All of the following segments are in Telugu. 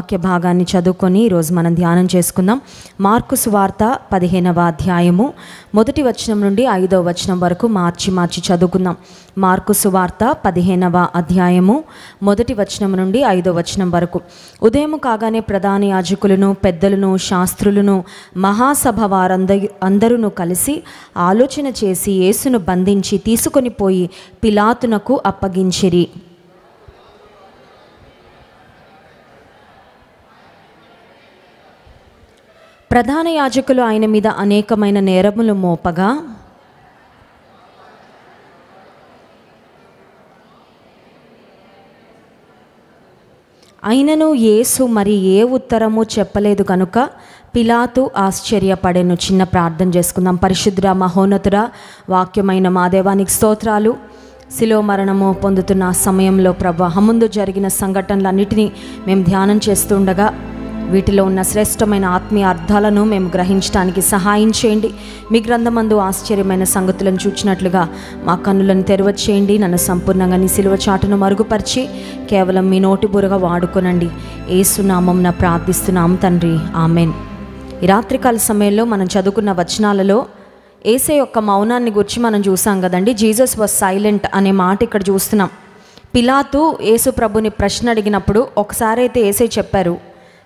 వాక్య భాగాన్ని చదువుకొని ఈరోజు మనం ధ్యానం చేసుకుందాం మార్కు సువార్త పదిహేనవ అధ్యాయము మొదటి వచనం నుండి ఐదవ వచనం వరకు మార్చి మార్చి చదువుకుందాం మార్కు సువార్త పదిహేనవ అధ్యాయము మొదటి వచనం నుండి ఐదవ వచనం వరకు ఉదయం కాగానే ప్రధాన యాజకులను పెద్దలను శాస్త్రులను మహాసభ వారంద అందరూ కలిసి ఆలోచన చేసి యేసును బంధించి తీసుకొని పోయి పిలాతునకు అప్పగించిరి ప్రధాన యాజకులు ఆయన మీద అనేకమైన నేరములు మోపగా అయినను యేసు మరి ఏ ఉత్తరము చెప్పలేదు కనుక పిలాతు ఆశ్చర్యపడేను చిన్న ప్రార్థన చేసుకుందాం పరిశుద్ర మహోన్నతుర వాక్యమైన మాదేవానికి స్తోత్రాలు శిలో మరణము పొందుతున్న సమయంలో ప్రభా ముందు జరిగిన సంఘటనలన్నిటినీ మేము ధ్యానం చేస్తుండగా వీటిలో ఉన్న శ్రేష్టమైన ఆత్మీయ అర్థాలను మేము గ్రహించడానికి సహాయం చేయండి మీ గ్రంథమందు ఆశ్చర్యమైన సంగతులను చూచినట్లుగా మా కన్నులను చేయండి నన్ను సంపూర్ణంగా నీ సిలువ చాటును మరుగుపరిచి కేవలం మీ నోటి బురగా వాడుకోనండి ఏసునామం ప్రార్థిస్తున్నాం తండ్రి ఆమెన్ ఈ రాత్రికాల సమయంలో మనం చదువుకున్న వచనాలలో ఏసే యొక్క మౌనాన్ని గురించి మనం చూసాం కదండి జీసస్ వాజ్ సైలెంట్ అనే మాట ఇక్కడ చూస్తున్నాం పిలాతు యేసు ప్రభుని ప్రశ్న అడిగినప్పుడు ఒకసారైతే ఏసే చెప్పారు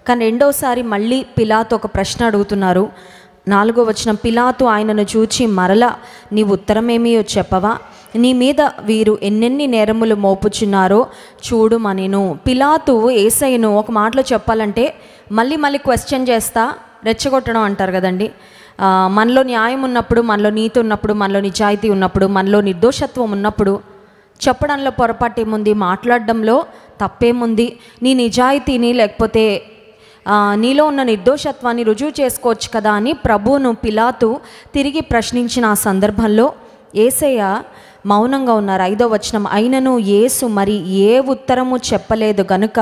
కానీ రెండోసారి మళ్ళీ పిలాతు ఒక ప్రశ్న అడుగుతున్నారు నాలుగో వచ్చిన పిలాతు ఆయనను చూచి మరల నీ ఉత్తరమేమియో చెప్పవా నీ మీద వీరు ఎన్నెన్ని నేరములు మోపుచున్నారో చూడుమనిను పిలాతు ఏసైను ఒక మాటలో చెప్పాలంటే మళ్ళీ మళ్ళీ క్వశ్చన్ చేస్తా రెచ్చగొట్టడం అంటారు కదండి మనలో న్యాయం ఉన్నప్పుడు మనలో నీతి ఉన్నప్పుడు మనలో నిజాయితీ ఉన్నప్పుడు మనలో నిర్దోషత్వం ఉన్నప్పుడు చెప్పడంలో పొరపాటు ఏముంది మాట్లాడడంలో తప్పేముంది నీ నిజాయితీని లేకపోతే నీలో ఉన్న నిర్దోషత్వాన్ని రుజువు చేసుకోవచ్చు కదా అని ప్రభువును పిలాతు తిరిగి ప్రశ్నించిన ఆ సందర్భంలో ఏసయ్య మౌనంగా ఉన్నారు ఐదో వచనం అయినను ఏసు మరి ఏ ఉత్తరము చెప్పలేదు గనుక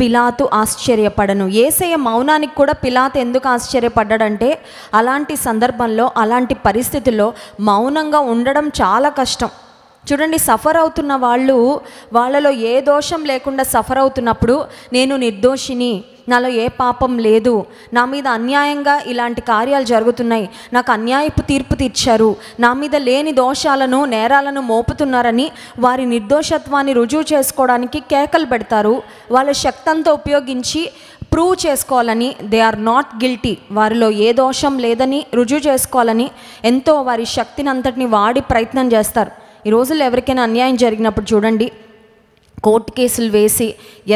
పిలాతు ఆశ్చర్యపడను ఏసయ్య మౌనానికి కూడా పిలాతు ఎందుకు ఆశ్చర్యపడ్డాడంటే అలాంటి సందర్భంలో అలాంటి పరిస్థితుల్లో మౌనంగా ఉండడం చాలా కష్టం చూడండి సఫర్ అవుతున్న వాళ్ళు వాళ్ళలో ఏ దోషం లేకుండా సఫర్ అవుతున్నప్పుడు నేను నిర్దోషిని నాలో ఏ పాపం లేదు నా మీద అన్యాయంగా ఇలాంటి కార్యాలు జరుగుతున్నాయి నాకు అన్యాయపు తీర్పు తీర్చారు నా మీద లేని దోషాలను నేరాలను మోపుతున్నారని వారి నిర్దోషత్వాన్ని రుజువు చేసుకోవడానికి కేకలు పెడతారు వాళ్ళ శక్తంతో ఉపయోగించి ప్రూవ్ చేసుకోవాలని దే ఆర్ నాట్ గిల్టీ వారిలో ఏ దోషం లేదని రుజువు చేసుకోవాలని ఎంతో వారి శక్తిని అంతటిని వాడి ప్రయత్నం చేస్తారు ఈ రోజుల్లో ఎవరికైనా అన్యాయం జరిగినప్పుడు చూడండి కోర్టు కేసులు వేసి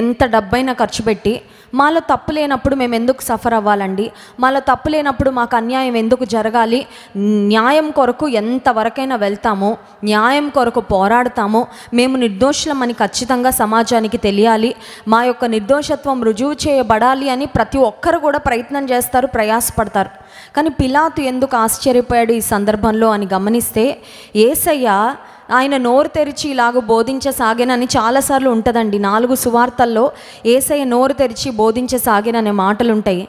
ఎంత డబ్బైనా ఖర్చు పెట్టి మాలో తప్పు లేనప్పుడు మేము ఎందుకు సఫర్ అవ్వాలండి మాలో తప్పు లేనప్పుడు మాకు అన్యాయం ఎందుకు జరగాలి న్యాయం కొరకు ఎంతవరకైనా వెళ్తామో న్యాయం కొరకు పోరాడతాము మేము నిర్దోషులం అని ఖచ్చితంగా సమాజానికి తెలియాలి మా యొక్క నిర్దోషత్వం రుజువు చేయబడాలి అని ప్రతి ఒక్కరు కూడా ప్రయత్నం చేస్తారు ప్రయాసపడతారు కానీ పిలాతు ఎందుకు ఆశ్చర్యపోయాడు ఈ సందర్భంలో అని గమనిస్తే ఏసయ్య ఆయన నోరు తెరిచి ఇలాగ బోధించసాగేనని చాలాసార్లు ఉంటుందండి నాలుగు సువార్తల్లో ఏసయ్య నోరు తెరిచి బో బోధించసాగిన అనే మాటలుంటాయి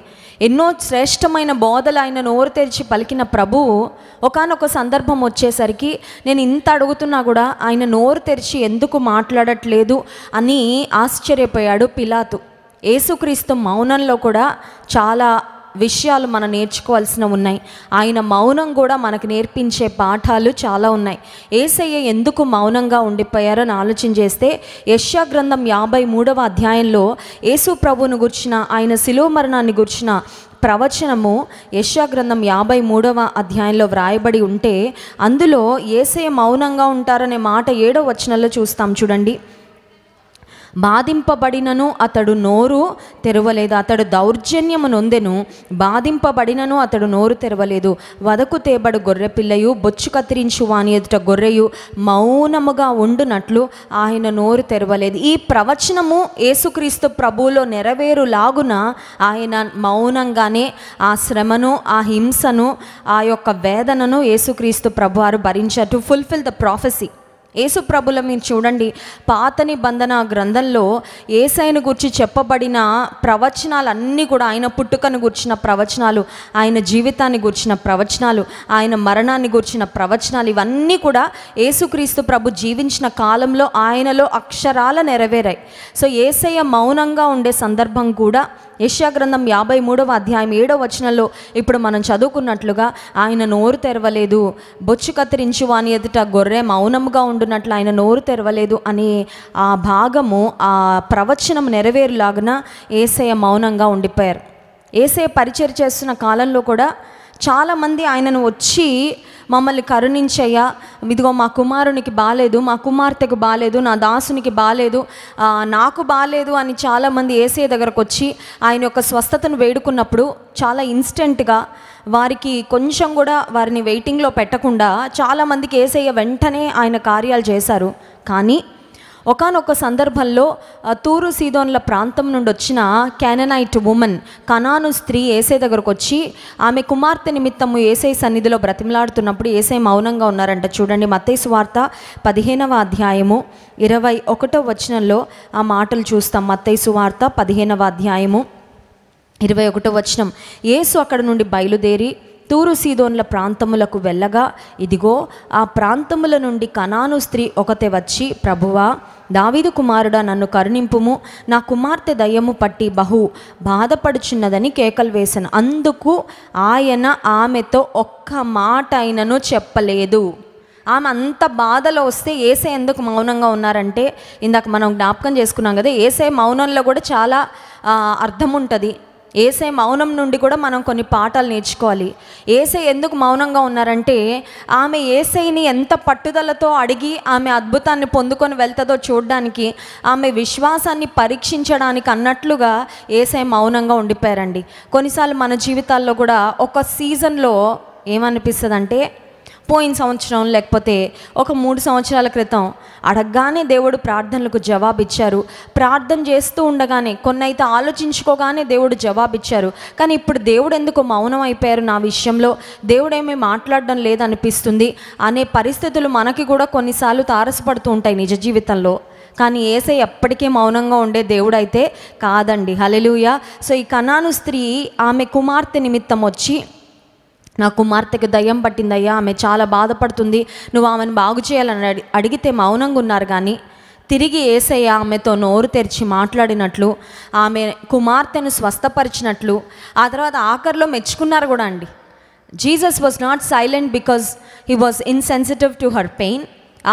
ఎన్నో శ్రేష్టమైన బోధలు ఆయన నోరు తెరిచి పలికిన ప్రభువు ఒకనొక సందర్భం వచ్చేసరికి నేను ఇంత అడుగుతున్నా కూడా ఆయన నోరు తెరిచి ఎందుకు మాట్లాడట్లేదు అని ఆశ్చర్యపోయాడు పిలాతు ఏసుక్రీస్తు మౌనంలో కూడా చాలా విషయాలు మనం నేర్చుకోవాల్సిన ఉన్నాయి ఆయన మౌనం కూడా మనకు నేర్పించే పాఠాలు చాలా ఉన్నాయి ఏసయ్య ఎందుకు మౌనంగా ఉండిపోయారని ఆలోచన చేస్తే యశ్యా గ్రంథం యాభై మూడవ అధ్యాయంలో యేసు ప్రభువును గుర్చిన ఆయన శిలో మరణాన్ని గుర్చిన ప్రవచనము గ్రంథం యాభై మూడవ అధ్యాయంలో వ్రాయబడి ఉంటే అందులో ఏసయ్య మౌనంగా ఉంటారనే మాట ఏడో వచనంలో చూస్తాం చూడండి బాధింపబడినను అతడు నోరు తెరవలేదు అతడు దౌర్జన్యము నొందెను బాధింపబడినను అతడు నోరు తెరవలేదు వదకు తేబడు గొర్రె పిల్లయు బొచ్చు కత్తిరించు వాని ఎదుట గొర్రెయు మౌనముగా ఉండునట్లు ఆయన నోరు తెరవలేదు ఈ ప్రవచనము యేసుక్రీస్తు ప్రభువులో నెరవేరులాగున ఆయన మౌనంగానే ఆ శ్రమను ఆ హింసను ఆ యొక్క వేదనను యేసుక్రీస్తు ప్రభువారు భరించటు ఫుల్ఫిల్ ద ప్రాఫెసీ యేసు ప్రభుల మీరు చూడండి పాత నిబంధన గ్రంథంలో ఏసైన గురించి చెప్పబడిన ప్రవచనాలు అన్నీ కూడా ఆయన పుట్టుకను గుర్చిన ప్రవచనాలు ఆయన జీవితాన్ని గుర్చిన ప్రవచనాలు ఆయన మరణాన్ని గుర్చిన ప్రవచనాలు ఇవన్నీ కూడా ఏసుక్రీస్తు ప్రభు జీవించిన కాలంలో ఆయనలో అక్షరాల నెరవేరాయి సో ఏసయ్య మౌనంగా ఉండే సందర్భం కూడా గ్రంథం యాభై మూడవ అధ్యాయం ఏడవ వచనంలో ఇప్పుడు మనం చదువుకున్నట్లుగా ఆయన నోరు తెరవలేదు బొచ్చు కత్తిరించు వాని ఎదుట గొర్రె మౌనముగా ఉండునట్లు ఆయన నోరు తెరవలేదు అనే ఆ భాగము ఆ ప్రవచనం నెరవేరులాగున ఏసయ మౌనంగా ఉండిపోయారు ఏసయ పరిచయం చేస్తున్న కాలంలో కూడా చాలామంది ఆయనను వచ్చి మమ్మల్ని కరుణించయ్యా ఇదిగో మా కుమారునికి బాలేదు మా కుమార్తెకు బాగాలేదు నా దాసునికి బాగాలేదు నాకు బాగాలేదు అని చాలామంది ఏసే దగ్గరకు వచ్చి ఆయన యొక్క స్వస్థతను వేడుకున్నప్పుడు చాలా ఇన్స్టెంట్గా వారికి కొంచెం కూడా వారిని వెయిటింగ్లో పెట్టకుండా చాలామందికి ఏసయ్య వెంటనే ఆయన కార్యాలు చేశారు కానీ ఒకనొక సందర్భంలో తూరు సీదోన్ల ప్రాంతం నుండి వచ్చిన క్యాననైట్ ఉమెన్ కనాను స్త్రీ ఏసై దగ్గరకు వచ్చి ఆమె కుమార్తె నిమిత్తము ఏసై సన్నిధిలో బ్రతిమలాడుతున్నప్పుడు ఏసై మౌనంగా ఉన్నారంట చూడండి మతేసు వార్త పదిహేనవ అధ్యాయము ఇరవై ఒకటో వచనంలో ఆ మాటలు చూస్తాం మతేసు వార్త పదిహేనవ అధ్యాయము ఇరవై ఒకటో వచనం ఏసు అక్కడ నుండి బయలుదేరి తూరు సీదోన్ల ప్రాంతములకు వెళ్ళగా ఇదిగో ఆ ప్రాంతముల నుండి కనాను స్త్రీ ఒకతే వచ్చి ప్రభువా దావీదు కుమారుడా నన్ను కరుణింపుము నా కుమార్తె దయ్యము పట్టి బహు బాధపడుచున్నదని కేకలు వేశాను అందుకు ఆయన ఆమెతో ఒక్క మాట అయినను చెప్పలేదు ఆమె అంత బాధలో వస్తే ఏసే ఎందుకు మౌనంగా ఉన్నారంటే ఇందాక మనం జ్ఞాపకం చేసుకున్నాం కదా ఏసే మౌనంలో కూడా చాలా అర్థం ఉంటుంది ఏసై మౌనం నుండి కూడా మనం కొన్ని పాఠాలు నేర్చుకోవాలి ఏసై ఎందుకు మౌనంగా ఉన్నారంటే ఆమె ఏసైని ఎంత పట్టుదలతో అడిగి ఆమె అద్భుతాన్ని పొందుకొని వెళ్తుందో చూడడానికి ఆమె విశ్వాసాన్ని పరీక్షించడానికి అన్నట్లుగా ఏసై మౌనంగా ఉండిపోయారండి కొన్నిసార్లు మన జీవితాల్లో కూడా ఒక సీజన్లో ఏమనిపిస్తుంది అంటే పోయిన సంవత్సరం లేకపోతే ఒక మూడు సంవత్సరాల క్రితం అడగగానే దేవుడు ప్రార్థనలకు జవాబిచ్చారు ప్రార్థన చేస్తూ ఉండగానే కొన్నైతే ఆలోచించుకోగానే దేవుడు జవాబిచ్చారు కానీ ఇప్పుడు దేవుడు ఎందుకు మౌనం అయిపోయారు నా విషయంలో దేవుడేమి మాట్లాడడం లేదనిపిస్తుంది అనే పరిస్థితులు మనకి కూడా కొన్నిసార్లు తారసపడుతూ ఉంటాయి నిజ జీవితంలో కానీ ఏసై ఎప్పటికీ మౌనంగా ఉండే దేవుడైతే కాదండి హలెలుయా సో ఈ కనాను స్త్రీ ఆమె కుమార్తె నిమిత్తం వచ్చి నా కుమార్తెకి దయ్యం పట్టిందయ్యా ఆమె చాలా బాధపడుతుంది నువ్వు ఆమెను బాగు చేయాలని అడిగితే మౌనంగా ఉన్నారు కానీ తిరిగి ఏసయ్య ఆమెతో నోరు తెరిచి మాట్లాడినట్లు ఆమె కుమార్తెను స్వస్థపరిచినట్లు ఆ తర్వాత ఆఖరిలో మెచ్చుకున్నారు కూడా అండి Jesus was not silent because he was insensitive to her pain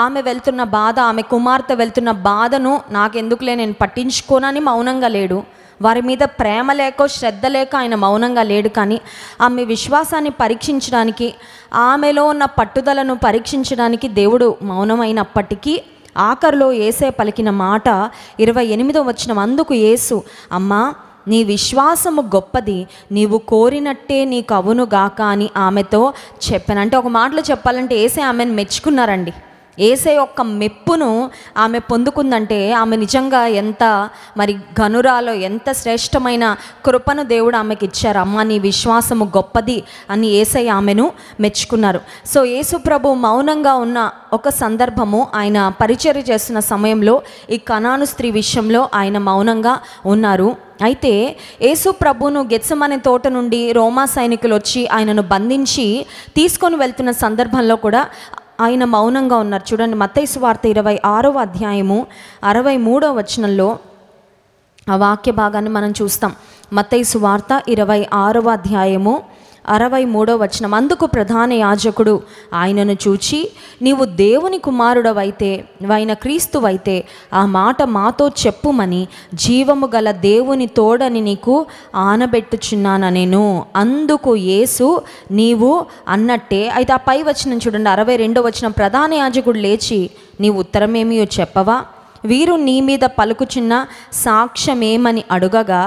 ఆమె వెళ్తున్న బాధ ఆమె కుమార్తె వెళ్తున్న బాధను నాకెందుకులే నేను పట్టించుకోనని మౌనంగా లేడు వారి మీద ప్రేమ లేక శ్రద్ధ లేక ఆయన మౌనంగా లేడు కానీ ఆమె విశ్వాసాన్ని పరీక్షించడానికి ఆమెలో ఉన్న పట్టుదలను పరీక్షించడానికి దేవుడు మౌనమైనప్పటికీ ఆఖరిలో ఏసే పలికిన మాట ఇరవై ఎనిమిదో వచ్చిన అందుకు ఏసు అమ్మా నీ విశ్వాసము గొప్పది నీవు కోరినట్టే నీకు అవునుగాక అని ఆమెతో చెప్పాను అంటే ఒక మాటలో చెప్పాలంటే ఏసే ఆమెను మెచ్చుకున్నారండి ఏసే యొక్క మెప్పును ఆమె పొందుకుందంటే ఆమె నిజంగా ఎంత మరి గనురాలో ఎంత శ్రేష్టమైన కృపను దేవుడు ఆమెకి ఇచ్చారు అమ్మ నీ విశ్వాసము గొప్పది అని ఏసై ఆమెను మెచ్చుకున్నారు సో యేసు ప్రభు మౌనంగా ఉన్న ఒక సందర్భము ఆయన పరిచయ చేస్తున్న సమయంలో ఈ కణాను స్త్రీ విషయంలో ఆయన మౌనంగా ఉన్నారు అయితే యేసు ప్రభును గెచ్చమనే తోట నుండి రోమా సైనికులు వచ్చి ఆయనను బంధించి తీసుకొని వెళ్తున్న సందర్భంలో కూడా ఆయన మౌనంగా ఉన్నారు చూడండి మత్తైసు వార్త ఇరవై ఆరవ అధ్యాయము అరవై మూడవ వచనంలో ఆ వాక్య భాగాన్ని మనం చూస్తాం మత్తైసు వార్త ఇరవై ఆరవ అధ్యాయము అరవై మూడో వచనం అందుకు ప్రధాన యాజకుడు ఆయనను చూచి నీవు దేవుని కుమారుడవైతే వైన క్రీస్తువైతే ఆ మాట మాతో చెప్పుమని జీవము గల దేవుని తోడని నీకు ఆనబెట్టుచున్నాన నేను అందుకు యేసు నీవు అన్నట్టే అయితే ఆ పై వచనం చూడండి అరవై రెండో వచనం ప్రధాన యాజకుడు లేచి నీవు ఉత్తరమేమియో చెప్పవా వీరు నీ మీద పలుకుచున్న సాక్ష్యమేమని అడుగగా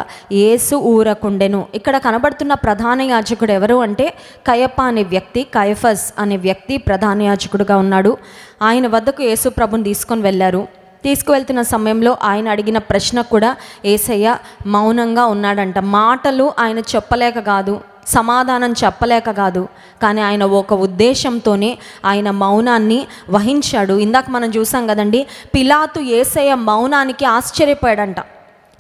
ఏసు ఊరకుండెను ఇక్కడ కనబడుతున్న ప్రధాన యాజకుడు ఎవరు అంటే కయప అనే వ్యక్తి కయఫస్ అనే వ్యక్తి ప్రధాన యాజకుడుగా ఉన్నాడు ఆయన వద్దకు యేసు ప్రభుని తీసుకొని వెళ్ళారు తీసుకువెళ్తున్న సమయంలో ఆయన అడిగిన ప్రశ్న కూడా ఏసయ్య మౌనంగా ఉన్నాడంట మాటలు ఆయన చెప్పలేక కాదు సమాధానం చెప్పలేక కాదు కానీ ఆయన ఒక ఉద్దేశంతోనే ఆయన మౌనాన్ని వహించాడు ఇందాక మనం చూసాం కదండి పిలాతు ఏసయ మౌనానికి ఆశ్చర్యపోయాడంట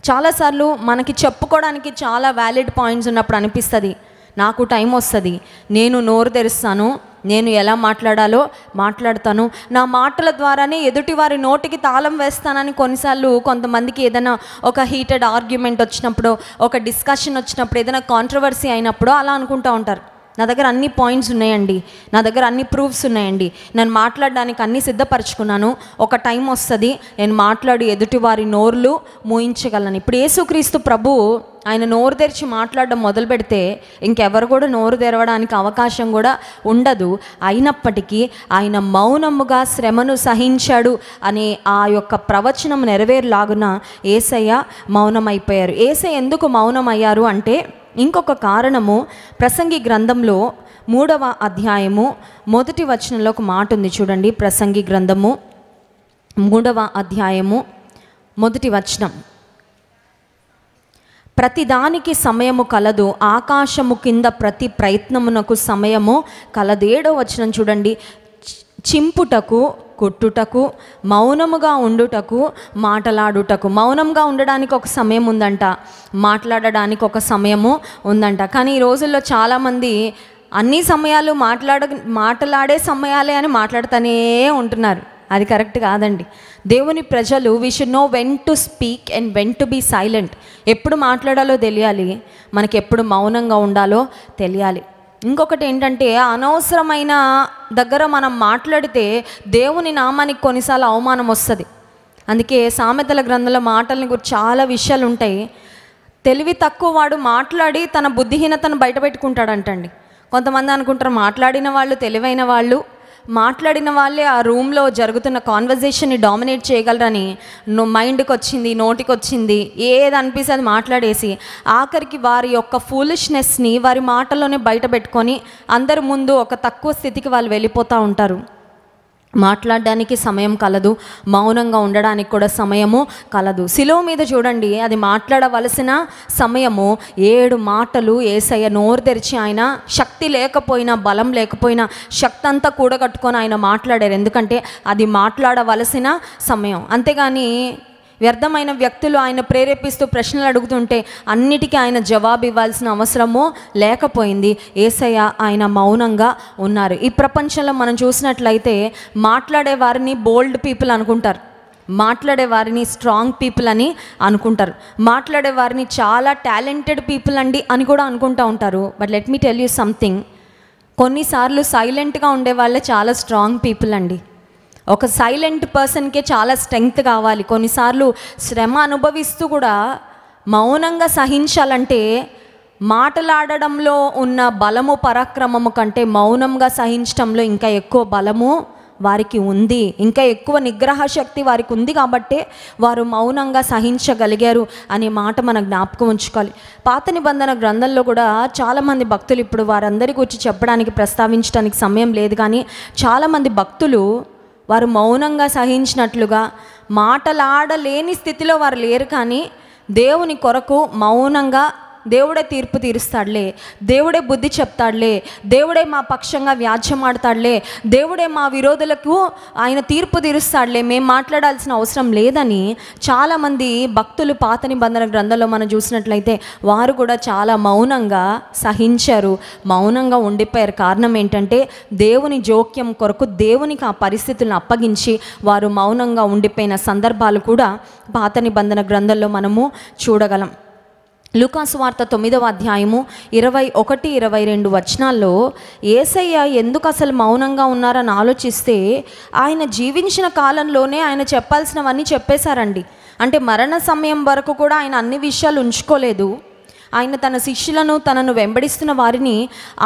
చాలాసార్లు మనకి చెప్పుకోవడానికి చాలా వ్యాలిడ్ పాయింట్స్ ఉన్నప్పుడు అనిపిస్తుంది నాకు టైం వస్తుంది నేను నోరు తెరుస్తాను నేను ఎలా మాట్లాడాలో మాట్లాడతాను నా మాటల ద్వారానే ఎదుటివారి నోటికి తాళం వేస్తానని కొన్నిసార్లు కొంతమందికి ఏదైనా ఒక హీటెడ్ ఆర్గ్యుమెంట్ వచ్చినప్పుడు ఒక డిస్కషన్ వచ్చినప్పుడు ఏదైనా కాంట్రవర్సీ అయినప్పుడు అలా అనుకుంటూ ఉంటారు నా దగ్గర అన్ని పాయింట్స్ ఉన్నాయండి నా దగ్గర అన్ని ప్రూఫ్స్ ఉన్నాయండి నేను మాట్లాడడానికి అన్ని సిద్ధపరచుకున్నాను ఒక టైం వస్తుంది నేను మాట్లాడి ఎదుటివారి నోర్లు మూయించగలను ఇప్పుడు యేసుక్రీస్తు ప్రభు ఆయన నోరు తెరిచి మాట్లాడడం మొదలు పెడితే ఇంకెవరు కూడా నోరు తెరవడానికి అవకాశం కూడా ఉండదు అయినప్పటికీ ఆయన మౌనముగా శ్రమను సహించాడు అనే ఆ యొక్క ప్రవచనం నెరవేరులాగున ఏసయ్య మౌనమైపోయారు ఏసయ్య ఎందుకు మౌనమయ్యారు అంటే ఇంకొక కారణము ప్రసంగి గ్రంథంలో మూడవ అధ్యాయము మొదటి వచనంలో ఒక మాట ఉంది చూడండి ప్రసంగి గ్రంథము మూడవ అధ్యాయము మొదటి వచనం ప్రతిదానికి సమయము కలదు ఆకాశము కింద ప్రతి ప్రయత్నమునకు సమయము కలదు ఏడో వచనం చూడండి చింపుటకు కొట్టుటకు మౌనముగా ఉండుటకు మాటలాడుటకు మౌనంగా ఉండడానికి ఒక సమయం ఉందంట మాట్లాడడానికి ఒక సమయము ఉందంట కానీ ఈ రోజుల్లో చాలామంది అన్ని సమయాలు మాట్లాడ మాట్లాడే సమయాలే అని మాట్లాడుతూనే ఉంటున్నారు అది కరెక్ట్ కాదండి దేవుని ప్రజలు we should know when to speak and when to be silent ఎప్పుడు మాట్లాడాలో తెలియాలి మనకి ఎప్పుడు మౌనంగా ఉండాలో తెలియాలి ఇంకొకటి ఏంటంటే అనవసరమైన దగ్గర మనం మాట్లాడితే దేవుని నామానికి కొన్నిసార్లు అవమానం వస్తుంది అందుకే సామెతల గ్రంథాల మాటలని గురించి చాలా విషయాలు ఉంటాయి తెలివి తక్కువ వాడు మాట్లాడి తన బుద్ధిహీనతను బయటపెట్టుకుంటాడంటండి కొంతమంది అనుకుంటారు మాట్లాడిన వాళ్ళు తెలివైన వాళ్ళు మాట్లాడిన వాళ్ళే ఆ రూమ్లో జరుగుతున్న కాన్వర్జేషన్ని డామినేట్ చేయగలరని మైండ్కి వచ్చింది నోటికి వచ్చింది ఏది అనిపిస్తే అది మాట్లాడేసి ఆఖరికి వారి యొక్క ఫూలిష్నెస్ని వారి మాటల్లోనే బయట పెట్టుకొని అందరి ముందు ఒక తక్కువ స్థితికి వాళ్ళు వెళ్ళిపోతూ ఉంటారు మాట్లాడడానికి సమయం కలదు మౌనంగా ఉండడానికి కూడా సమయము కలదు శిలువ మీద చూడండి అది మాట్లాడవలసిన సమయము ఏడు మాటలు ఏసయ్య నోరు తెరిచి ఆయన శక్తి లేకపోయినా బలం లేకపోయినా శక్తి అంతా కూడగట్టుకొని ఆయన మాట్లాడారు ఎందుకంటే అది మాట్లాడవలసిన సమయం అంతేగాని వ్యర్థమైన వ్యక్తులు ఆయన ప్రేరేపిస్తూ ప్రశ్నలు అడుగుతుంటే అన్నిటికీ ఆయన జవాబు ఇవ్వాల్సిన అవసరమో లేకపోయింది ఏసయ్య ఆయన మౌనంగా ఉన్నారు ఈ ప్రపంచంలో మనం చూసినట్లయితే మాట్లాడే వారిని బోల్డ్ పీపుల్ అనుకుంటారు మాట్లాడే వారిని స్ట్రాంగ్ పీపుల్ అని అనుకుంటారు మాట్లాడే వారిని చాలా టాలెంటెడ్ పీపుల్ అండి అని కూడా అనుకుంటూ ఉంటారు but let me tell you something కొన్నిసార్లు సైలెంట్గా ఉండే వాళ్ళే చాలా స్ట్రాంగ్ పీపుల్ అండి ఒక సైలెంట్ పర్సన్కే చాలా స్ట్రెంగ్త్ కావాలి కొన్నిసార్లు శ్రమ అనుభవిస్తూ కూడా మౌనంగా సహించాలంటే మాటలాడడంలో ఉన్న బలము పరాక్రమము కంటే మౌనంగా సహించడంలో ఇంకా ఎక్కువ బలము వారికి ఉంది ఇంకా ఎక్కువ నిగ్రహ శక్తి వారికి ఉంది కాబట్టే వారు మౌనంగా సహించగలిగారు అనే మాట మన జ్ఞాపకం ఉంచుకోవాలి పాత నిబంధన గ్రంథంలో కూడా చాలామంది భక్తులు ఇప్పుడు వారందరి గురించి చెప్పడానికి ప్రస్తావించడానికి సమయం లేదు కానీ చాలామంది భక్తులు వారు మౌనంగా సహించినట్లుగా మాటలాడలేని స్థితిలో వారు లేరు కానీ దేవుని కొరకు మౌనంగా దేవుడే తీర్పు తీరుస్తాడులే దేవుడే బుద్ధి చెప్తాడులే దేవుడే మా పక్షంగా ఆడతాడులే దేవుడే మా విరోధులకు ఆయన తీర్పు తీరుస్తాడులే మేము మాట్లాడాల్సిన అవసరం లేదని చాలామంది భక్తులు పాత నిబంధన గ్రంథంలో మనం చూసినట్లయితే వారు కూడా చాలా మౌనంగా సహించారు మౌనంగా ఉండిపోయారు కారణం ఏంటంటే దేవుని జోక్యం కొరకు దేవునికి ఆ పరిస్థితులను అప్పగించి వారు మౌనంగా ఉండిపోయిన సందర్భాలు కూడా పాత నిబంధన గ్రంథంలో మనము చూడగలం లూకాసు వార్త తొమ్మిదవ అధ్యాయము ఇరవై ఒకటి ఇరవై రెండు వచనాల్లో ఏసయ్య ఎందుకు అసలు మౌనంగా ఉన్నారని ఆలోచిస్తే ఆయన జీవించిన కాలంలోనే ఆయన చెప్పాల్సినవన్నీ చెప్పేశారండి అంటే మరణ సమయం వరకు కూడా ఆయన అన్ని విషయాలు ఉంచుకోలేదు ఆయన తన శిష్యులను తనను వెంబడిస్తున్న వారిని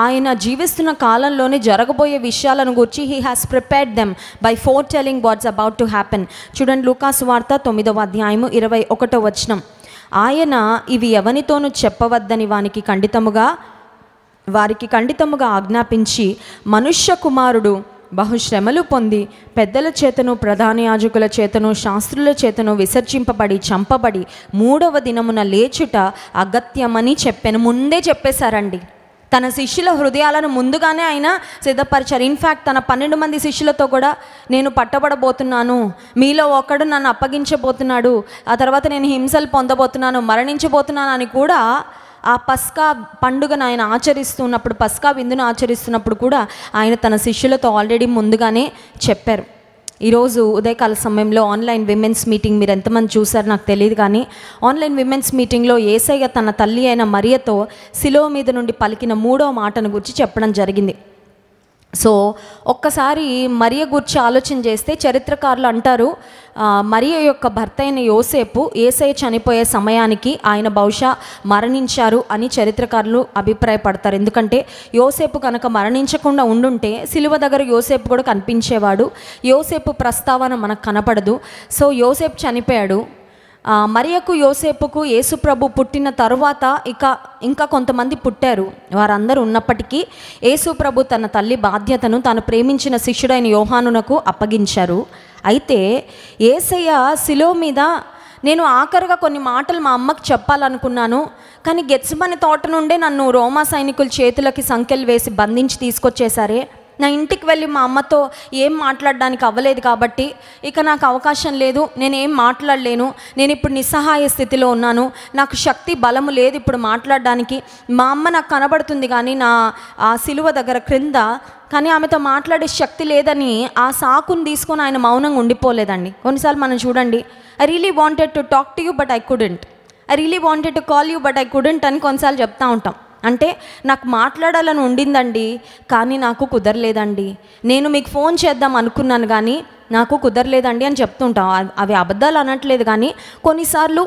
ఆయన జీవిస్తున్న కాలంలోనే జరగబోయే విషయాలను గురించి he has prepared them by foretelling what's about to happen చూడండి లూకాస్ వార్త తొమ్మిదవ అధ్యాయము ఇరవై ఒకటో వచనం ఆయన ఇవి ఎవనితోనూ చెప్పవద్దని వానికి ఖండితముగా వారికి ఖండితముగా ఆజ్ఞాపించి మనుష్య కుమారుడు బహుశ్రమలు పొంది పెద్దల చేతను ప్రధాన యాజకుల చేతను శాస్త్రుల చేతను విసర్జింపబడి చంపబడి మూడవ దినమున లేచుట అగత్యమని చెప్పాను ముందే చెప్పేశారండి తన శిష్యుల హృదయాలను ముందుగానే ఆయన సిద్ధపరిచారు ఇన్ఫ్యాక్ట్ తన పన్నెండు మంది శిష్యులతో కూడా నేను పట్టబడబోతున్నాను మీలో ఒకడు నన్ను అప్పగించబోతున్నాడు ఆ తర్వాత నేను హింసలు పొందబోతున్నాను మరణించబోతున్నాను అని కూడా ఆ పస్కా పండుగను ఆయన ఆచరిస్తున్నప్పుడు పస్కా విందును ఆచరిస్తున్నప్పుడు కూడా ఆయన తన శిష్యులతో ఆల్రెడీ ముందుగానే చెప్పారు ఈరోజు ఉదయకాల సమయంలో ఆన్లైన్ విమెన్స్ మీటింగ్ మీరు ఎంతమంది చూసారు నాకు తెలియదు కానీ ఆన్లైన్ విమెన్స్ మీటింగ్లో ఏసయ్య తన తల్లి అయిన మరియతో శిలో మీద నుండి పలికిన మూడో మాటను గురించి చెప్పడం జరిగింది సో ఒక్కసారి మరియ గురించి ఆలోచన చేస్తే చరిత్రకారులు అంటారు మరియ యొక్క భర్త అయిన యోసేపు ఏసై చనిపోయే సమయానికి ఆయన బహుశా మరణించారు అని చరిత్రకారులు అభిప్రాయపడతారు ఎందుకంటే యోసేపు కనుక మరణించకుండా ఉండుంటే సిలువ దగ్గర యోసేపు కూడా కనిపించేవాడు యోసేపు ప్రస్తావన మనకు కనపడదు సో యోసేపు చనిపోయాడు మరియకు యోసేపుకు యేసుప్రభు పుట్టిన తరువాత ఇక ఇంకా కొంతమంది పుట్టారు వారందరూ ఉన్నప్పటికీ యేసుప్రభు తన తల్లి బాధ్యతను తాను ప్రేమించిన శిష్యుడైన యోహానునకు అప్పగించారు అయితే ఏసయ్య శిలో మీద నేను ఆఖరిగా కొన్ని మాటలు మా అమ్మకు చెప్పాలనుకున్నాను కానీ గెచ్చమని తోట నుండే నన్ను రోమా సైనికుల చేతులకి సంఖ్యలు వేసి బంధించి తీసుకొచ్చేసారే నా ఇంటికి వెళ్ళి మా అమ్మతో ఏం మాట్లాడడానికి అవ్వలేదు కాబట్టి ఇక నాకు అవకాశం లేదు నేను ఏం మాట్లాడలేను నేను ఇప్పుడు నిస్సహాయ స్థితిలో ఉన్నాను నాకు శక్తి బలము లేదు ఇప్పుడు మాట్లాడడానికి మా అమ్మ నాకు కనబడుతుంది కానీ నా ఆ సిలువ దగ్గర క్రింద కానీ ఆమెతో మాట్లాడే శక్తి లేదని ఆ సాకును తీసుకొని ఆయన మౌనంగా ఉండిపోలేదండి కొన్నిసార్లు మనం చూడండి I really wanted to talk to you but I couldn't I really wanted to call you but I couldn't అని కొన్నిసార్లు చెప్తా ఉంటాం అంటే నాకు మాట్లాడాలని ఉండిందండి కానీ నాకు కుదరలేదండి నేను మీకు ఫోన్ చేద్దాం అనుకున్నాను కానీ నాకు కుదరలేదండి అని చెప్తుంటాం అవి అబద్ధాలు అనట్లేదు కానీ కొన్నిసార్లు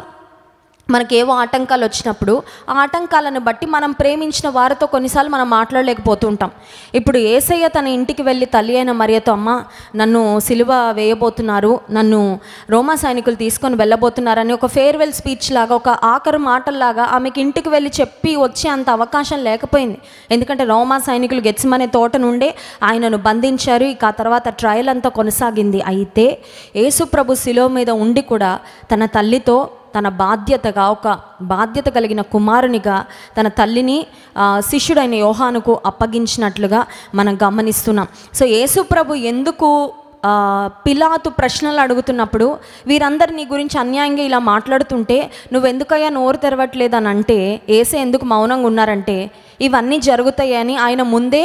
మనకేవో ఆటంకాలు వచ్చినప్పుడు ఆ ఆటంకాలను బట్టి మనం ప్రేమించిన వారితో కొన్నిసార్లు మనం మాట్లాడలేకపోతుంటాం ఇప్పుడు ఏసయ్య తన ఇంటికి వెళ్ళి తల్లి అయిన మరియతో అమ్మ నన్ను సిలువ వేయబోతున్నారు నన్ను రోమా సైనికులు తీసుకొని వెళ్ళబోతున్నారని ఒక ఫేర్వెల్ స్పీచ్ లాగా ఒక ఆఖరు మాటల్లాగా ఆమెకి ఇంటికి వెళ్ళి చెప్పి వచ్చే అంత అవకాశం లేకపోయింది ఎందుకంటే రోమా సైనికులు గెచ్చమనే తోట నుండే ఆయనను బంధించారు ఇక ఆ తర్వాత ట్రయల్ అంతా కొనసాగింది అయితే యేసుప్రభు శిలో మీద ఉండి కూడా తన తల్లితో తన బాధ్యతగా ఒక బాధ్యత కలిగిన కుమారునిగా తన తల్లిని శిష్యుడైన యోహానుకు అప్పగించినట్లుగా మనం గమనిస్తున్నాం సో యేసుప్రభు ఎందుకు పిలాతు ప్రశ్నలు అడుగుతున్నప్పుడు వీరందరు నీ గురించి అన్యాయంగా ఇలా మాట్లాడుతుంటే నువ్వెందుకయ్యా నోరు తెరవట్లేదని అంటే ఏసే ఎందుకు మౌనంగా ఉన్నారంటే ఇవన్నీ జరుగుతాయని ఆయన ముందే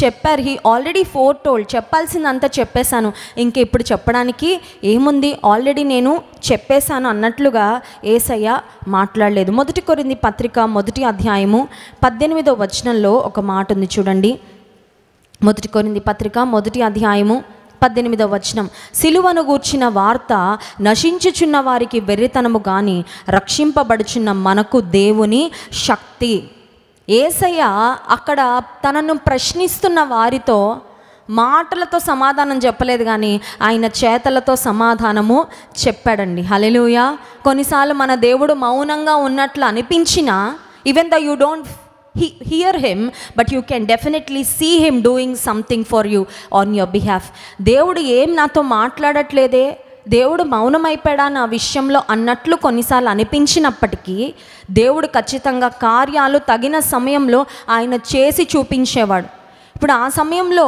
చెప్పారు హీ ఆల్రెడీ ఫోర్ టోల్డ్ చెప్పాల్సిందంతా చెప్పేశాను ఇంక ఇప్పుడు చెప్పడానికి ఏముంది ఆల్రెడీ నేను చెప్పేశాను అన్నట్లుగా ఏసయ్య మాట్లాడలేదు మొదటి కొరింది పత్రిక మొదటి అధ్యాయము పద్దెనిమిదో వచనంలో ఒక మాట ఉంది చూడండి మొదటి కొరింది పత్రిక మొదటి అధ్యాయము పద్దెనిమిదవ వచనం సిలువను గూర్చిన వార్త నశించుచున్న వారికి వెర్రితనము కానీ రక్షింపబడుచున్న మనకు దేవుని శక్తి ఏసయ్య అక్కడ తనను ప్రశ్నిస్తున్న వారితో మాటలతో సమాధానం చెప్పలేదు కానీ ఆయన చేతలతో సమాధానము చెప్పాడండి హలెలుయ కొన్నిసార్లు మన దేవుడు మౌనంగా ఉన్నట్లు అనిపించినా even though you don't he hear him but you can definitely see him doing something for you on your behalf దేవుడు ఏం నాతో మాట్లాడట్లేదే దేవుడు మౌనమైపోయాడా నా విషయంలో అన్నట్లు కొన్నిసార్లు అనిపించినప్పటికీ దేవుడు ఖచ్చితంగా కార్యాలు తగిన సమయంలో ఆయన చేసి చూపించేవాడు ఇప్పుడు ఆ సమయంలో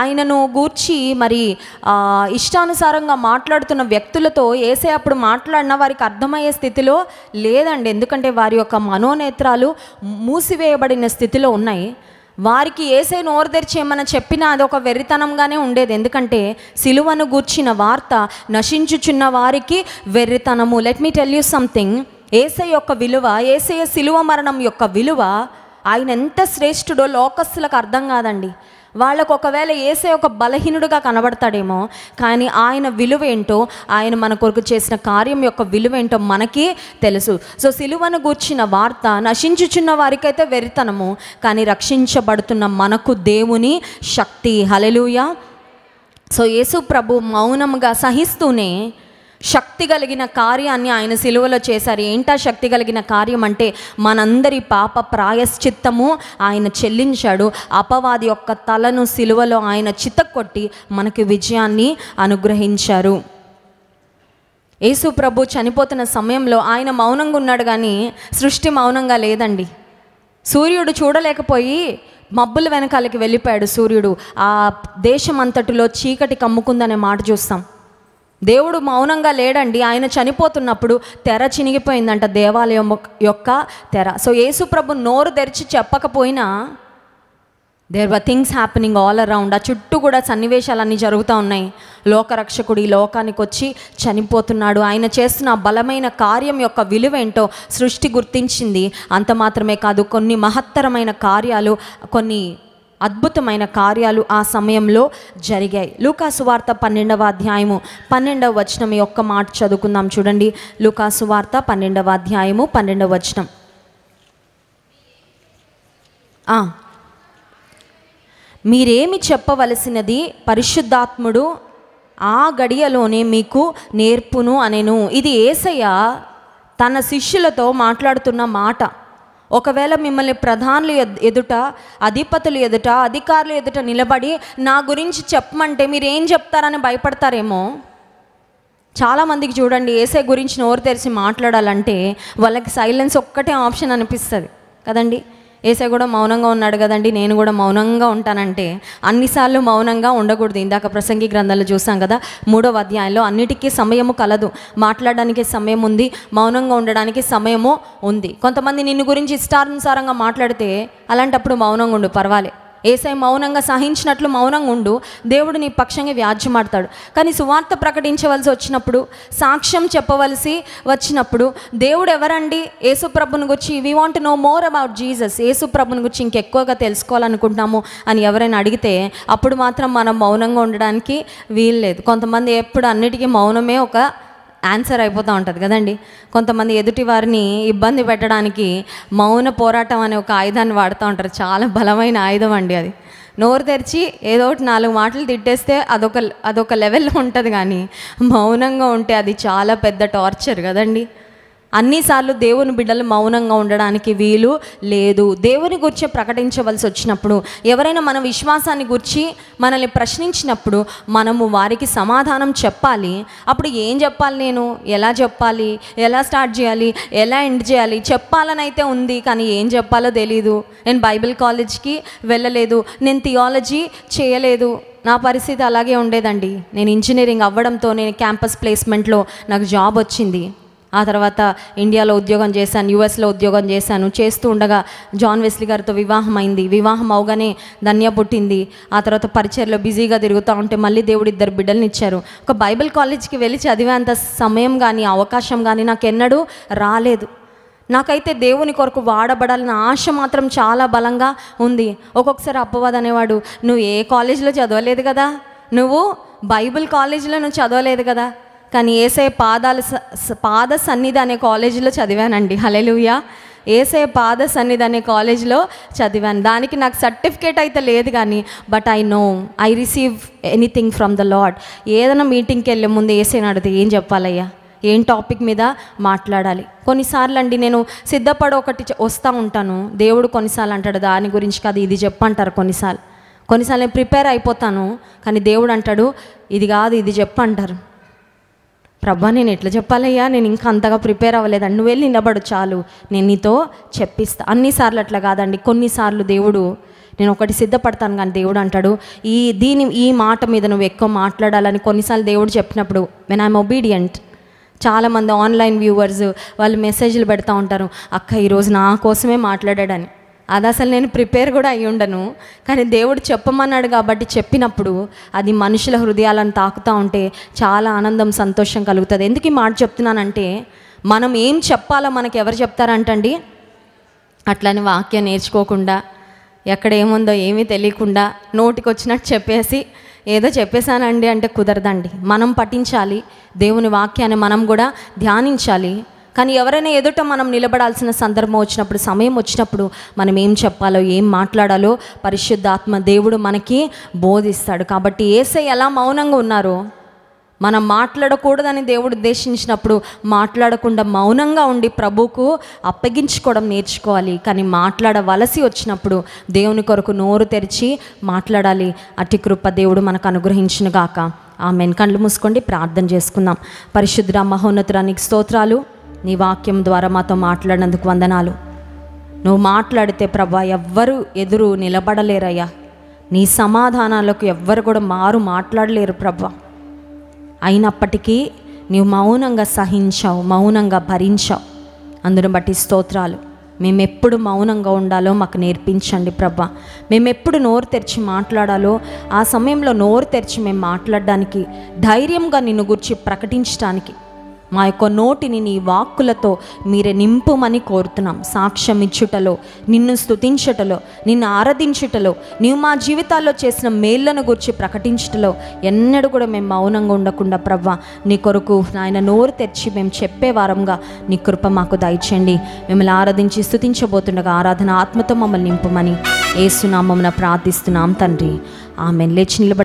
ఆయనను గూర్చి మరి ఇష్టానుసారంగా మాట్లాడుతున్న వ్యక్తులతో ఏసే అప్పుడు మాట్లాడిన వారికి అర్థమయ్యే స్థితిలో లేదండి ఎందుకంటే వారి యొక్క మనోనేత్రాలు మూసివేయబడిన స్థితిలో ఉన్నాయి వారికి ఏసై నోరు తెరిచేమని చెప్పినా అది ఒక వెర్రితనంగానే ఉండేది ఎందుకంటే సిలువను గూర్చిన వార్త నశించుచున్న వారికి వెర్రితనము let me tell you something ఏసై యొక్క విలువ ఏసయ సిలువ మరణం యొక్క విలువ ఆయన ఎంత శ్రేష్ఠుడో లోకస్తులకు అర్థం కాదండి వాళ్ళకు ఒకవేళ ఏసే ఒక బలహీనుడుగా కనబడతాడేమో కానీ ఆయన విలువేంటో ఆయన మన కొరకు చేసిన కార్యం యొక్క విలువేంటో మనకి తెలుసు సో సిలువను గూర్చిన వార్త నశించుచున్న వారికైతే వెరితనము కానీ రక్షించబడుతున్న మనకు దేవుని శక్తి హలెలుయ సో యేసు ప్రభు మౌనంగా సహిస్తూనే శక్తి కలిగిన కార్యాన్ని ఆయన సిలువలో చేశారు ఏంటా శక్తి కలిగిన కార్యం అంటే మనందరి పాప ప్రాయశ్చిత్తము ఆయన చెల్లించాడు అపవాది యొక్క తలను సిలువలో ఆయన చిత్తకొట్టి మనకి విజయాన్ని అనుగ్రహించారు యేసు ప్రభు చనిపోతున్న సమయంలో ఆయన మౌనంగా ఉన్నాడు కానీ సృష్టి మౌనంగా లేదండి సూర్యుడు చూడలేకపోయి మబ్బుల వెనకాలకి వెళ్ళిపోయాడు సూర్యుడు ఆ దేశం అంతటిలో చీకటి కమ్ముకుందనే మాట చూస్తాం దేవుడు మౌనంగా లేడండి ఆయన చనిపోతున్నప్పుడు తెర చినిగిపోయిందంట దేవాలయం యొక్క తెర సో యేసుప్రభు నోరు తెరిచి చెప్పకపోయినా there were things happening all around ఆ చుట్టూ కూడా సన్నివేశాలన్నీ జరుగుతూ ఉన్నాయి లోకరక్షకుడు ఈ లోకానికి వచ్చి చనిపోతున్నాడు ఆయన చేస్తున్న బలమైన కార్యం యొక్క విలువేంటో సృష్టి గుర్తించింది అంత మాత్రమే కాదు కొన్ని మహత్తరమైన కార్యాలు కొన్ని అద్భుతమైన కార్యాలు ఆ సమయంలో జరిగాయి లూకాసు వార్త పన్నెండవ అధ్యాయము పన్నెండవ వచనం యొక్క మాట చదువుకుందాం చూడండి లూకాసు వార్త పన్నెండవ అధ్యాయము పన్నెండవ వచనం మీరేమి చెప్పవలసినది పరిశుద్ధాత్ముడు ఆ గడియలోనే మీకు నేర్పును అనెను ఇది ఏసయ్య తన శిష్యులతో మాట్లాడుతున్న మాట ఒకవేళ మిమ్మల్ని ప్రధానులు ఎదుట అధిపతులు ఎదుట అధికారులు ఎదుట నిలబడి నా గురించి చెప్పమంటే మీరు ఏం చెప్తారని భయపడతారేమో చాలామందికి చూడండి ఏసే గురించి నోరు తెరిచి మాట్లాడాలంటే వాళ్ళకి సైలెన్స్ ఒక్కటే ఆప్షన్ అనిపిస్తుంది కదండి ఏసై కూడా మౌనంగా ఉన్నాడు కదండి నేను కూడా మౌనంగా ఉంటానంటే అన్నిసార్లు మౌనంగా ఉండకూడదు ఇందాక ప్రసంగి గ్రంథాలు చూసాం కదా మూడవ అధ్యాయంలో అన్నిటికీ సమయము కలదు మాట్లాడడానికి సమయం ఉంది మౌనంగా ఉండడానికి సమయము ఉంది కొంతమంది నిన్ను గురించి ఇష్టానుసారంగా మాట్లాడితే అలాంటప్పుడు మౌనంగా ఉండు పర్వాలే ఏసై మౌనంగా సహించినట్లు మౌనంగా ఉండు దేవుడు నీ పక్షంగా వ్యాజ్యమాడతాడు కానీ సువార్త ప్రకటించవలసి వచ్చినప్పుడు సాక్ష్యం చెప్పవలసి వచ్చినప్పుడు దేవుడు ఎవరండి యేసుప్రభుని గురించి we want know more about Jesus యేసుప్రభుని గురించి ఇంకెక్కువగా తెలుసుకోవాలనుకుంటున్నాము అని ఎవరైనా అడిగితే అప్పుడు మాత్రం మనం మౌనంగా ఉండడానికి వీల్లేదు కొంతమంది ఎప్పుడు అన్నిటికీ మౌనమే ఒక ఆన్సర్ అయిపోతూ ఉంటుంది కదండి కొంతమంది ఎదుటి వారిని ఇబ్బంది పెట్టడానికి మౌన పోరాటం అనే ఒక ఆయుధాన్ని వాడుతూ ఉంటారు చాలా బలమైన ఆయుధం అండి అది నోరు తెరిచి ఏదో ఒకటి నాలుగు మాటలు తిట్టేస్తే అదొక అదొక లెవెల్లో ఉంటుంది కానీ మౌనంగా ఉంటే అది చాలా పెద్ద టార్చర్ కదండి అన్నిసార్లు దేవుని బిడ్డలు మౌనంగా ఉండడానికి వీలు లేదు దేవుని గురించి ప్రకటించవలసి వచ్చినప్పుడు ఎవరైనా మన విశ్వాసాన్ని గురించి మనల్ని ప్రశ్నించినప్పుడు మనము వారికి సమాధానం చెప్పాలి అప్పుడు ఏం చెప్పాలి నేను ఎలా చెప్పాలి ఎలా స్టార్ట్ చేయాలి ఎలా ఎండ్ చేయాలి చెప్పాలని అయితే ఉంది కానీ ఏం చెప్పాలో తెలీదు నేను బైబిల్ కాలేజ్కి వెళ్ళలేదు నేను థియాలజీ చేయలేదు నా పరిస్థితి అలాగే ఉండేదండి నేను ఇంజనీరింగ్ అవ్వడంతో నేను క్యాంపస్ ప్లేస్మెంట్లో నాకు జాబ్ వచ్చింది ఆ తర్వాత ఇండియాలో ఉద్యోగం చేశాను యుఎస్లో ఉద్యోగం చేశాను చేస్తూ ఉండగా జాన్ వెస్లీ గారితో వివాహం అయింది వివాహం అవగానే ధన్య పుట్టింది ఆ తర్వాత పరిచయలో బిజీగా తిరుగుతూ ఉంటే మళ్ళీ దేవుడు ఇద్దరు బిడ్డల్ని ఇచ్చారు ఒక బైబిల్ కాలేజ్కి వెళ్ళి చదివేంత సమయం కానీ అవకాశం కానీ నాకు ఎన్నడూ రాలేదు నాకైతే దేవుని కొరకు వాడబడాలన్న ఆశ మాత్రం చాలా బలంగా ఉంది ఒక్కొక్కసారి అప్పవాదు అనేవాడు నువ్వు ఏ కాలేజీలో చదవలేదు కదా నువ్వు బైబిల్ కాలేజీలో నువ్వు చదవలేదు కదా కానీ ఏసఐ పాదాల పాద సన్నిధి అనే కాలేజీలో చదివానండి హలెలుయా ఏసఐ పాద సన్నిధి అనే కాలేజీలో చదివాను దానికి నాకు సర్టిఫికేట్ అయితే లేదు కానీ but I know I receive anything from the Lord ఏదైనా మీటింగ్కి వెళ్ళే ముందు ఏసైని అడితే ఏం చెప్పాలయ్యా ఏం టాపిక్ మీద మాట్లాడాలి కొన్నిసార్లు అండి నేను సిద్ధపడ ఒకటి వస్తూ ఉంటాను దేవుడు కొన్నిసార్లు అంటాడు దాని గురించి కాదు ఇది చెప్పంటారు కొన్నిసార్లు కొన్నిసార్లు నేను ప్రిపేర్ అయిపోతాను కానీ దేవుడు అంటాడు ఇది కాదు ఇది చెప్పంటారు ప్రభా నేను ఎట్లా చెప్పాలయ్యా నేను ఇంకా అంతగా ప్రిపేర్ అవ్వలేదండి నువ్వు వెళ్ళి నిలబడు చాలు నేను నీతో చెప్పిస్తా అన్నిసార్లు అట్లా కాదండి కొన్నిసార్లు దేవుడు నేను ఒకటి సిద్ధపడతాను కానీ దేవుడు అంటాడు ఈ దీని ఈ మాట మీద నువ్వు ఎక్కువ మాట్లాడాలని కొన్నిసార్లు దేవుడు చెప్పినప్పుడు వెన్ ఐఎమ్ ఒబీడియంట్ చాలామంది ఆన్లైన్ వ్యూవర్స్ వాళ్ళు మెసేజ్లు పెడతా ఉంటారు అక్క ఈరోజు నా కోసమే మాట్లాడాడని అది అసలు నేను ప్రిపేర్ కూడా అయ్యి ఉండను కానీ దేవుడు చెప్పమన్నాడు కాబట్టి చెప్పినప్పుడు అది మనుషుల హృదయాలను తాకుతూ ఉంటే చాలా ఆనందం సంతోషం కలుగుతుంది ఎందుకు ఈ మాట చెప్తున్నానంటే మనం ఏం చెప్పాలో మనకు ఎవరు చెప్తారంటండి అట్లని వాక్యం నేర్చుకోకుండా ఎక్కడ ఏముందో ఏమీ తెలియకుండా నోటికి వచ్చినట్టు చెప్పేసి ఏదో చెప్పేశానండి అంటే కుదరదండి మనం పఠించాలి దేవుని వాక్యాన్ని మనం కూడా ధ్యానించాలి కానీ ఎవరైనా ఎదుట మనం నిలబడాల్సిన సందర్భం వచ్చినప్పుడు సమయం వచ్చినప్పుడు మనం ఏం చెప్పాలో ఏం మాట్లాడాలో పరిశుద్ధాత్మ దేవుడు మనకి బోధిస్తాడు కాబట్టి ఏసై ఎలా మౌనంగా ఉన్నారో మనం మాట్లాడకూడదని దేవుడు ఉద్దేశించినప్పుడు మాట్లాడకుండా మౌనంగా ఉండి ప్రభుకు అప్పగించుకోవడం నేర్చుకోవాలి కానీ మాట్లాడవలసి వచ్చినప్పుడు దేవుని కొరకు నోరు తెరిచి మాట్లాడాలి అటి కృప దేవుడు మనకు అనుగ్రహించిన గాక ఆ మెన్కండ్లు మూసుకోండి ప్రార్థన చేసుకుందాం పరిశుద్ధ మహోన్నతరానికి స్తోత్రాలు నీ వాక్యం ద్వారా మాతో మాట్లాడినందుకు వందనాలు నువ్వు మాట్లాడితే ప్రభా ఎవ్వరు ఎదురు నిలబడలేరయ్యా నీ సమాధానాలకు ఎవ్వరు కూడా మారు మాట్లాడలేరు ప్రభా అయినప్పటికీ నీవు మౌనంగా సహించావు మౌనంగా భరించావు అందును బట్టి స్తోత్రాలు మేమెప్పుడు మౌనంగా ఉండాలో మాకు నేర్పించండి ప్రభా మేమెప్పుడు నోరు తెరిచి మాట్లాడాలో ఆ సమయంలో నోరు తెరిచి మేము మాట్లాడడానికి ధైర్యంగా నిన్ను గురించి ప్రకటించడానికి మా యొక్క నోటిని నీ వాక్కులతో మీరే నింపుమని కోరుతున్నాం సాక్ష్యం ఇచ్చుటలో నిన్ను స్థుతించుటలో నిన్ను ఆరాధించుటలో నీవు మా జీవితాల్లో చేసిన మేళ్లను గురించి ప్రకటించుటలో ఎన్నడూ కూడా మేము మౌనంగా ఉండకుండా ప్రవ్వ నీ కొరకు నాయన నోరు తెచ్చి మేము చెప్పే వారంగా నీ కృప మాకు దయచండి మిమ్మల్ని ఆరాధించి స్థుతించబోతుండగా ఆరాధన ఆత్మతో మమ్మల్ని నింపుమని ఏసునామమున ప్రార్థిస్తున్నాం తండ్రి ఆమె లేచి నిలబడి